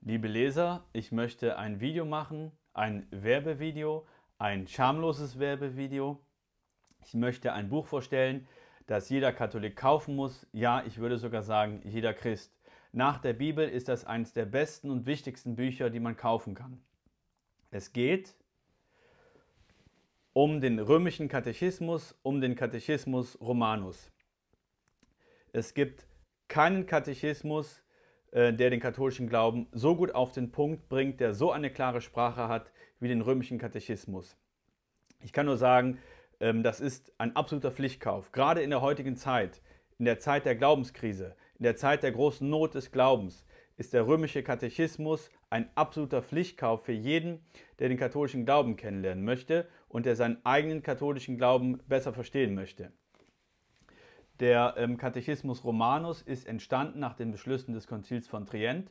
Liebe Leser, ich möchte ein Video machen, ein Werbevideo, ein schamloses Werbevideo. Ich möchte ein Buch vorstellen, das jeder Katholik kaufen muss. Ja, ich würde sogar sagen, jeder Christ. Nach der Bibel ist das eines der besten und wichtigsten Bücher, die man kaufen kann. Es geht um den römischen Katechismus, um den Katechismus Romanus. Es gibt keinen Katechismus, äh, der den katholischen Glauben so gut auf den Punkt bringt, der so eine klare Sprache hat wie den römischen Katechismus. Ich kann nur sagen, ähm, das ist ein absoluter Pflichtkauf, gerade in der heutigen Zeit, in der Zeit der Glaubenskrise, in der Zeit der großen Not des Glaubens ist der römische Katechismus ein absoluter Pflichtkauf für jeden, der den katholischen Glauben kennenlernen möchte und der seinen eigenen katholischen Glauben besser verstehen möchte. Der ähm, Katechismus Romanus ist entstanden nach den Beschlüssen des Konzils von Trient.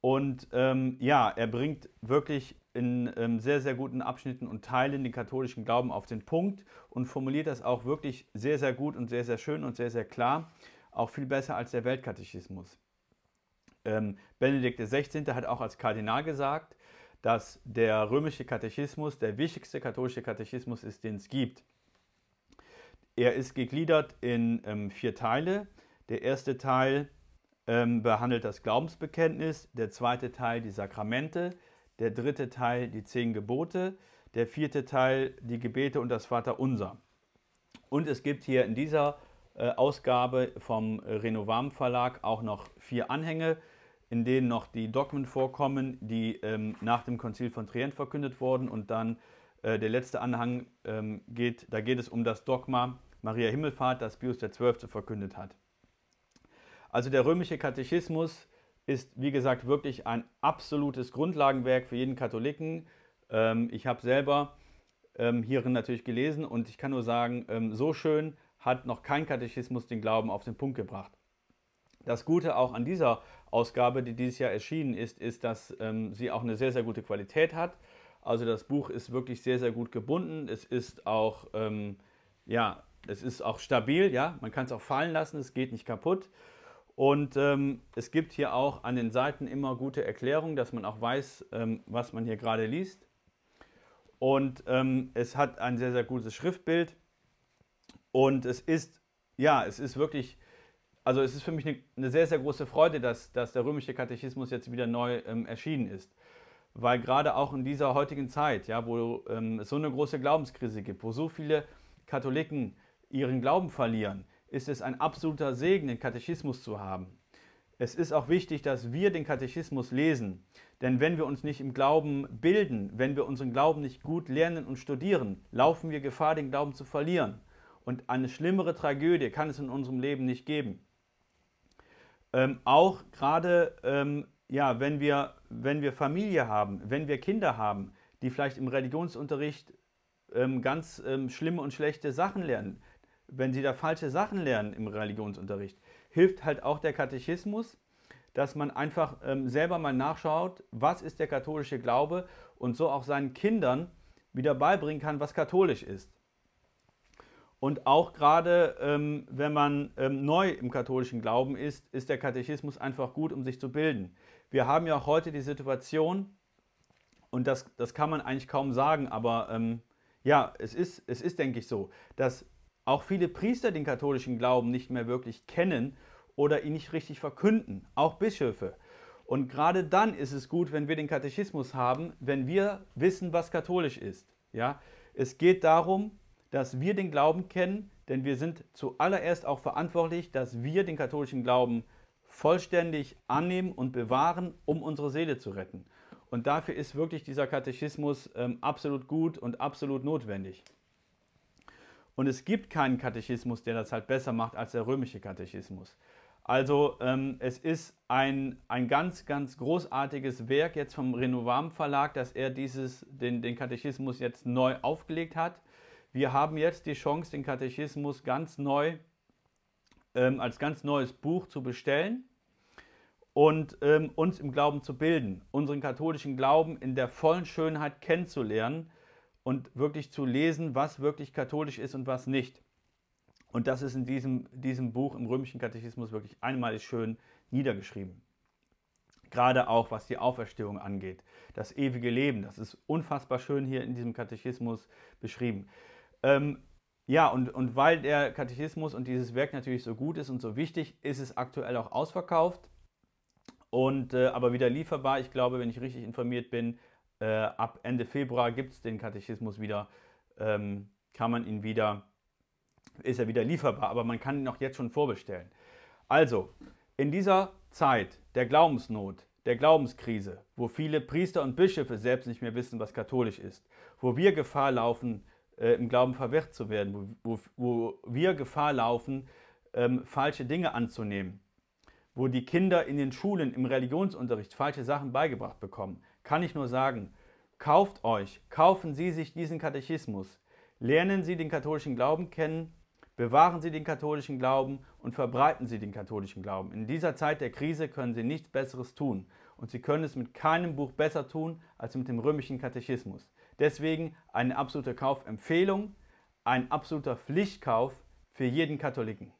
Und ähm, ja, er bringt wirklich in ähm, sehr, sehr guten Abschnitten und Teilen den katholischen Glauben auf den Punkt und formuliert das auch wirklich sehr, sehr gut und sehr, sehr schön und sehr, sehr klar. Auch viel besser als der Weltkatechismus. Ähm, Benedikt XVI. hat auch als Kardinal gesagt, dass der römische Katechismus der wichtigste katholische Katechismus ist, den es gibt. Er ist gegliedert in ähm, vier Teile. Der erste Teil ähm, behandelt das Glaubensbekenntnis, der zweite Teil die Sakramente, der dritte Teil die zehn Gebote, der vierte Teil die Gebete und das Vaterunser. Und es gibt hier in dieser äh, Ausgabe vom äh, Renovam Verlag auch noch vier Anhänge, in denen noch die Dogmen vorkommen, die ähm, nach dem Konzil von Trient verkündet wurden. Und dann äh, der letzte Anhang ähm, geht, da geht es um das Dogma Maria Himmelfahrt, das Pius XII. verkündet hat. Also der römische Katechismus ist, wie gesagt, wirklich ein absolutes Grundlagenwerk für jeden Katholiken. Ähm, ich habe selber ähm, hierin natürlich gelesen und ich kann nur sagen, ähm, so schön hat noch kein Katechismus den Glauben auf den Punkt gebracht. Das Gute auch an dieser Ausgabe, die dieses Jahr erschienen ist, ist, dass sie auch eine sehr, sehr gute Qualität hat. Also das Buch ist wirklich sehr, sehr gut gebunden. Es ist auch, ja, es ist auch stabil, ja, man kann es auch fallen lassen, es geht nicht kaputt. Und ähm, es gibt hier auch an den Seiten immer gute Erklärungen, dass man auch weiß, ähm, was man hier gerade liest. Und ähm, es hat ein sehr, sehr gutes Schriftbild. Und es ist, ja, es ist wirklich, also es ist für mich eine, eine sehr, sehr große Freude, dass, dass der römische Katechismus jetzt wieder neu ähm, erschienen ist weil gerade auch in dieser heutigen Zeit, ja, wo ähm, es so eine große Glaubenskrise gibt, wo so viele Katholiken ihren Glauben verlieren, ist es ein absoluter Segen, den Katechismus zu haben. Es ist auch wichtig, dass wir den Katechismus lesen. Denn wenn wir uns nicht im Glauben bilden, wenn wir unseren Glauben nicht gut lernen und studieren, laufen wir Gefahr, den Glauben zu verlieren. Und eine schlimmere Tragödie kann es in unserem Leben nicht geben. Ähm, auch gerade, ähm, ja, wenn wir, wenn wir Familie haben, wenn wir Kinder haben, die vielleicht im Religionsunterricht ähm, ganz ähm, schlimme und schlechte Sachen lernen, wenn sie da falsche Sachen lernen im Religionsunterricht, hilft halt auch der Katechismus, dass man einfach ähm, selber mal nachschaut, was ist der katholische Glaube und so auch seinen Kindern wieder beibringen kann, was katholisch ist. Und auch gerade, ähm, wenn man ähm, neu im katholischen Glauben ist, ist der Katechismus einfach gut, um sich zu bilden. Wir haben ja auch heute die Situation, und das, das kann man eigentlich kaum sagen, aber ähm, ja, es ist, es ist, denke ich, so, dass auch viele Priester den katholischen Glauben nicht mehr wirklich kennen oder ihn nicht richtig verkünden, auch Bischöfe. Und gerade dann ist es gut, wenn wir den Katechismus haben, wenn wir wissen, was katholisch ist. Ja? Es geht darum, dass wir den Glauben kennen, denn wir sind zuallererst auch verantwortlich, dass wir den katholischen Glauben vollständig annehmen und bewahren, um unsere Seele zu retten. Und dafür ist wirklich dieser Katechismus ähm, absolut gut und absolut notwendig. Und es gibt keinen Katechismus, der das halt besser macht als der römische Katechismus. Also ähm, es ist ein, ein ganz, ganz großartiges Werk jetzt vom Renovam Verlag, dass er dieses, den, den Katechismus jetzt neu aufgelegt hat. Wir haben jetzt die Chance, den Katechismus ganz neu ähm, als ganz neues Buch zu bestellen und ähm, uns im Glauben zu bilden, unseren katholischen Glauben in der vollen Schönheit kennenzulernen und wirklich zu lesen, was wirklich katholisch ist und was nicht. Und das ist in diesem, diesem Buch im römischen Katechismus wirklich einmalig schön niedergeschrieben. Gerade auch was die Auferstehung angeht, das ewige Leben, das ist unfassbar schön hier in diesem Katechismus beschrieben. Ähm, ja, und, und weil der Katechismus und dieses Werk natürlich so gut ist und so wichtig, ist es aktuell auch ausverkauft und äh, aber wieder lieferbar. Ich glaube, wenn ich richtig informiert bin, äh, ab Ende Februar gibt es den Katechismus wieder, ähm, kann man ihn wieder, ist er wieder lieferbar, aber man kann ihn auch jetzt schon vorbestellen. Also, in dieser Zeit der Glaubensnot, der Glaubenskrise, wo viele Priester und Bischöfe selbst nicht mehr wissen, was katholisch ist, wo wir Gefahr laufen, äh, im Glauben verwirrt zu werden, wo, wo, wo wir Gefahr laufen, ähm, falsche Dinge anzunehmen, wo die Kinder in den Schulen im Religionsunterricht falsche Sachen beigebracht bekommen, kann ich nur sagen, kauft euch, kaufen Sie sich diesen Katechismus, lernen Sie den katholischen Glauben kennen, bewahren Sie den katholischen Glauben und verbreiten Sie den katholischen Glauben. In dieser Zeit der Krise können Sie nichts Besseres tun und Sie können es mit keinem Buch besser tun als mit dem römischen Katechismus. Deswegen eine absolute Kaufempfehlung, ein absoluter Pflichtkauf für jeden Katholiken.